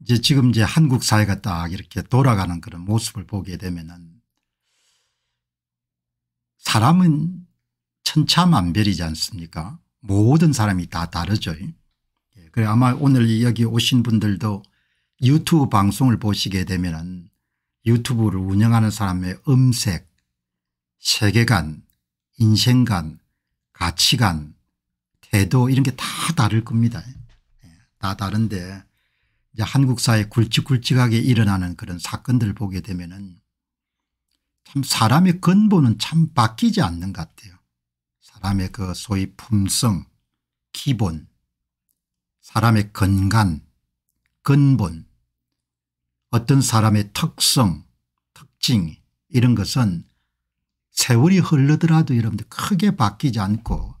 이제 지금 이제 한국 사회가 딱 이렇게 돌아가는 그런 모습을 보게 되면은 사람은 천차만별이지 않습니까? 모든 사람이 다 다르죠. 예, 그래 아마 오늘 여기 오신 분들도 유튜브 방송을 보시게 되면은 유튜브를 운영하는 사람의 음색, 세계관, 인생관, 가치관, 태도 이런 게 다 다를 겁니다. 예, 다 다른데 이제 한국 사회 굵직굵직하게 일어나는 그런 사건들을 보게 되면참 사람의 근본은 참 바뀌지 않는 것 같아요. 사람의 그 소위 품성, 기본, 사람의 근간, 근본, 어떤 사람의 특성, 특징 이런 것은 세월이 흘르더라도 여러분들 크게 바뀌지 않고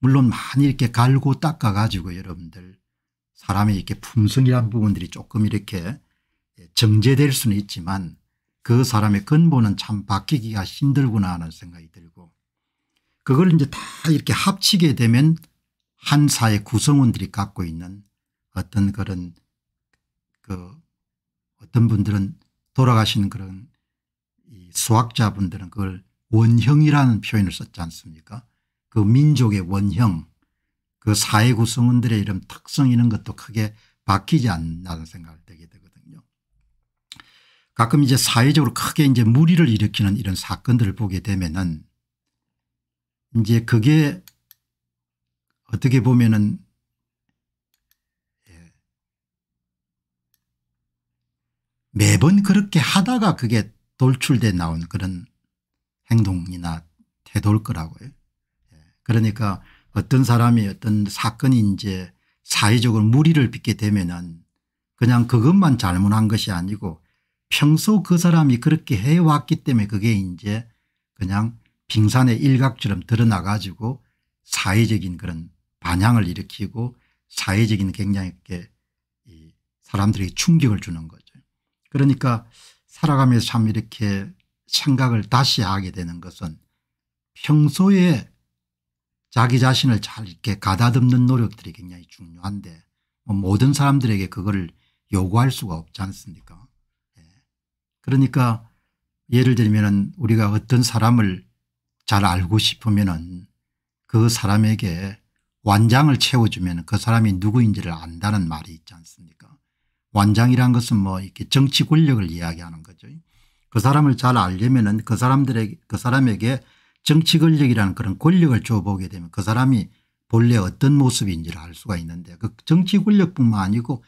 물론 많이 이렇게 갈고 닦아가지고 여러분들 사람의 이렇게 품성이란 부분들이 조금 이렇게 정제될 수는 있지만 그 사람의 근본은 참 바뀌기가 힘들구나 하는 생각이 들고 그걸 이제 다 이렇게 합치게 되면 한 사회 구성원들이 갖고 있는 어떤 그런 그 어떤 분들은 돌아가신 그런 수학자분들은 그걸 원형이라는 표현을 썼지 않습니까 그 민족의 원형 그 사회 구성원들의 이런 특성 이런 것도 크게 바뀌지 않나는 생각을 되게 되거든요. 가끔 이제 사회적으로 크게 이제 무리를 일으키는 이런 사건들을 보게 되면은 이제 그게 어떻게 보면은 예, 매번 그렇게 하다가 그게 돌출돼 나온 그런 행동이나 태도일 거라고요. 그러니까 어떤 사람이 어떤 사건이 이제 사회적으로 무리를 빚게 되면은 그냥 그것만 잘못한 것이 아니고 평소 그 사람이 그렇게 해왔기 때문에 그게 이제 그냥 빙산의 일각처럼 드러나 가지고 사회적인 그런 반향을 일으키고 사회적인 굉장히 이렇게 이 사람들에게 충격을 주는 거죠. 그러니까 살아가면서 참 이렇게 생각을 다시 하게 되는 것은 평소에 자기 자신을 잘 이렇게 가다듬는 노력들이 굉장히 중요한데 뭐 모든 사람들에게 그거를 요구할 수가 없지 않습니까 예. 그러니까 예를 들면 우리가 어떤 사람을 잘 알고 싶으면 그 사람에게 완장을 채워주면 그 사람이 누구인지를 안다는 말이 있지 않습니까 완장이란 것은 뭐 이렇게 정치 권력을 이야기하는 거죠 그 사람을 잘 알려면 그 사람들에게 그 사람에게 정치 권력이라는 그런 권력을 줘보게 되면 그 사람이 본래 어떤 모습인지를 알 수가 있는데 그 정치 권력뿐만 아니고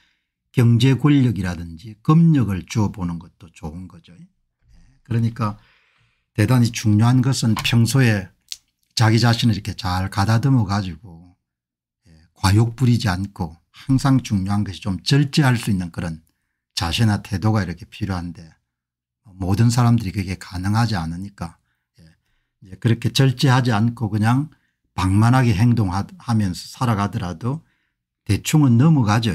경제 권력이라든지 검력을 주어보는 것도 좋은 거죠. 예. 그러니까 대단히 중요한 것은 평소에 자기 자신을 이렇게 잘 가다듬어 가지고 예, 과욕 부리지 않고 항상 중요한 것이 좀 절제할 수 있는 그런 자세나 태도가 이렇게 필요한데 뭐 모든 사람들이 그게 가능하지 않으니까 그렇게 절제하지 않고 그냥 방만하게 행동하면서 살아가더라도 대충은 넘어가죠.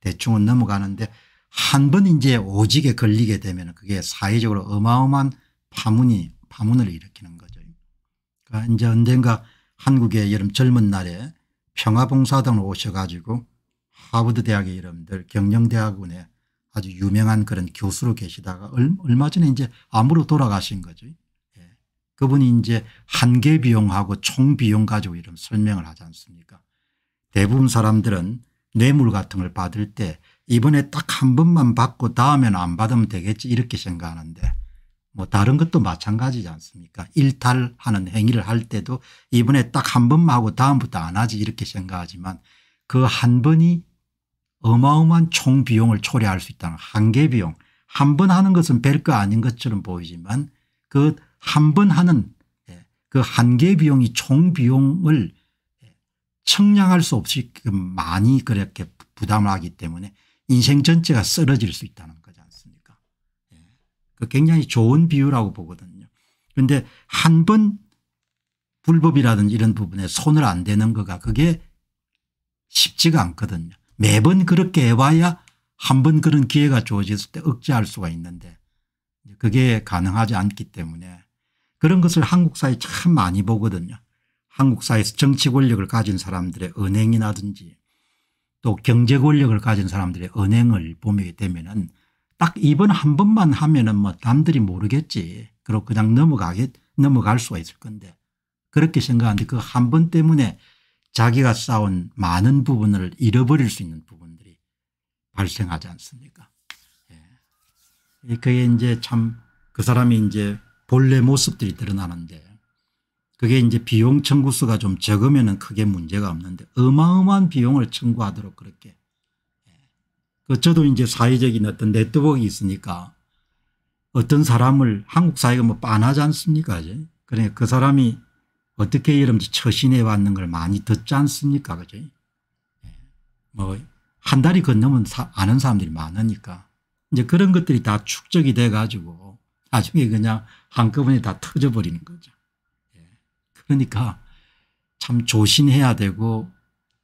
대충은 넘어가는데 한 번 이제 오직에 걸리게 되면 그게 사회적으로 어마어마한 파문이 파문을 일으키는 거죠. 그러니까 이제 언젠가 한국의 여름 젊은 날에 평화봉사단 오셔가지고 하버드 대학의 여러분들 경영대학원에 아주 유명한 그런 교수로 계시다가 얼마 전에 이제 암으로 돌아가신 거죠. 그분이 이제 한계 비용하고 총 비용 가지고 이런 설명을 하지 않습니까 대부분 사람들은 뇌물 같은 걸 받을 때 이번에 딱 한 번만 받고 다음에는 안 받으면 되겠지 이렇게 생각하는데 뭐 다른 것도 마찬가지지 않습니까 일탈하는 행위를 할 때도 이번에 딱 한 번만 하고 다음부터 안 하지 이렇게 생각하지만 그 한 번이 어마어마한 총 비용을 초래할 수 있다는 한계 비용 한 번 하는 것은 별거 아닌 것처럼 보이지만 그 한번 하는 예. 그한개 비용이 총 비용을 청량할 수 없이 많이 그렇게 부담을 하기 때문에 인생 전체가 쓰러질 수 있다는 거지 않습니까 예. 그 굉장히 좋은 비유라고 보거든요. 그런데 한 번 불법이라든지 이런 부분에 손을 안 대는 거가 그게 쉽지가 않거든요. 매번 그렇게 해봐야 한 번 그런 기회가 주어졌을 때 억제할 수가 있는데 그게 가능하지 않기 때문에 그런 것을 한국 사회 참 많이 보거든요. 한국 사회에서 정치 권력을 가진 사람들의 은행이라든지 또 경제 권력을 가진 사람들의 은행을 보게 되면은 딱 이번 한 번만 하면은 뭐 남들이 모르겠지. 그리고 그냥 넘어가겠, 넘어갈 수가 있을 건데 그렇게 생각하는데 그 한 번 때문에 자기가 쌓은 많은 부분을 잃어버릴 수 있는 부분들이 발생하지 않습니까. 예. 그게 이제 참 그 사람이 이제 본래 모습들이 드러나는데 그게 이제 비용 청구수가 좀 적으면 크게 문제가 없는데 어마어마한 비용을 청구하도록 그렇게 예. 그 저도 이제 사회적인 어떤 네트워크가 있으니까 어떤 사람을 한국 사회가 뭐 빤하지 않습니까 그제? 그러니까 그 사람이 어떻게 이러면 처신해 왔는 걸 많이 듣지 않습니까 그죠 예. 뭐한 달이 건너면 사, 아는 사람들이 많으니까 이제 그런 것들이 다 축적이 돼 가지고 나중에 그냥 한꺼번에 다 터져버리는 거죠. 예. 그러니까 참 조심해야 되고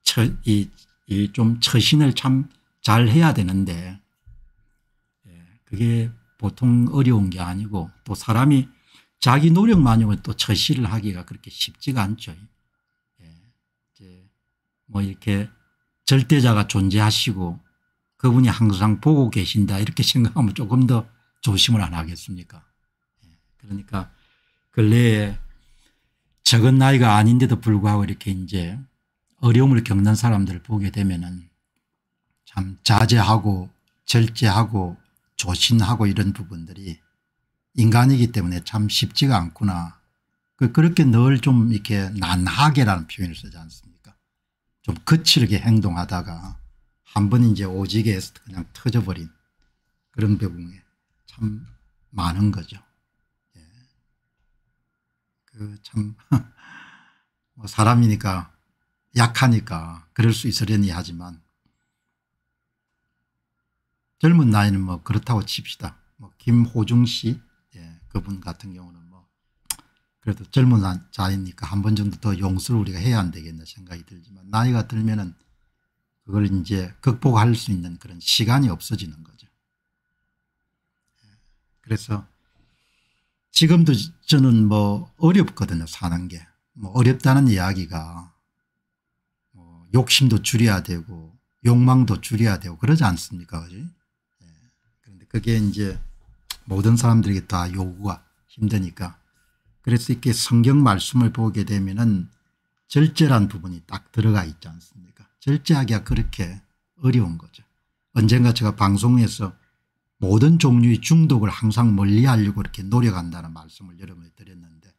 처, 이, 이좀 처신을 참 잘 해야 되는데 예. 그게 보통 어려운 게 아니고 또 사람이 자기 노력만이면 또 처신을 하기가 그렇게 쉽지가 않죠. 예. 뭐 이렇게 절대자가 존재하시고 그분이 항상 보고 계신다 이렇게 생각하면 조금 더 조심을 안 하겠습니까? 예, 그러니까 근래에 적은 나이가 아닌데도 불구하고 이렇게 이제 어려움을 겪는 사람들을 보게 되면은 참 자제하고 절제하고 조신하고 이런 부분들이 인간이기 때문에 참 쉽지가 않구나. 그, 그렇게 늘 좀 이렇게 난하게라는 표현을 쓰지 않습니까? 좀 거칠게 행동하다가 한 번 이제 오지게 해서 그냥 터져버린 그런 경에 참 많은 거죠. 예. 그참 뭐 사람이니까 약하니까 그럴 수 있으려니 하지만 젊은 나이는 뭐 그렇다고 칩시다. 뭐 김호중 씨 예, 그분 같은 경우는 뭐 그래도 젊은 자이니까 한 번 정도 더 용서를 우리가 해야 안 되겠나 생각이 들지만 나이가 들면은 그걸 이제 극복할 수 있는 그런 시간이 없어지는 거죠. 그래서 지금도 저는 뭐 어렵거든요 사는 게. 뭐 어렵다는 이야기가 뭐 욕심도 줄여야 되고 욕망도 줄여야 되고 그러지 않습니까 그지? 예. 그런데 그게 이제 모든 사람들에게 다 요구가 힘드니까 그래서 이렇게 성경 말씀을 보게 되면은 절제란 부분이 딱 들어가 있지 않습니까 절제하기가 그렇게 어려운 거죠. 언젠가 제가 방송에서 모든 종류의 중독을 항상 멀리하려고 이렇게 노력한다는 말씀을 여러분이 드렸는데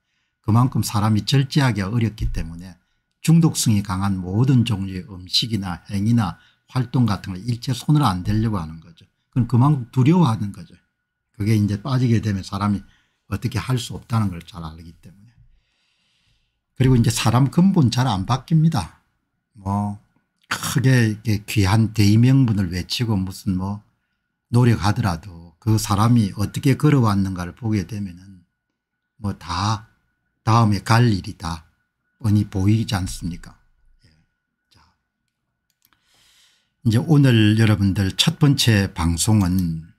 그만큼 사람이 절제하기 가 어렵기 때문에 중독성이 강한 모든 종류의 음식이나 행위나 활동 같은 걸 일체 손을 안 대려고 하는 거죠. 그럼 그만큼 두려워하는 거죠. 그게 이제 빠지게 되면 사람이 어떻게 할 수 없다는 걸 잘 알기 때문에. 그리고 이제 사람 근본 잘 안 바뀝니다. 뭐 크게 이렇게 귀한 대의명분을 외치고 무슨 뭐 노력하더라도 그 사람이 어떻게 걸어왔는가를 보게 되면 은뭐 다 다음에 갈 일이다 뻔히 보이지 않습니까 예. 자. 이제 오늘 여러분들 첫 번째 방송은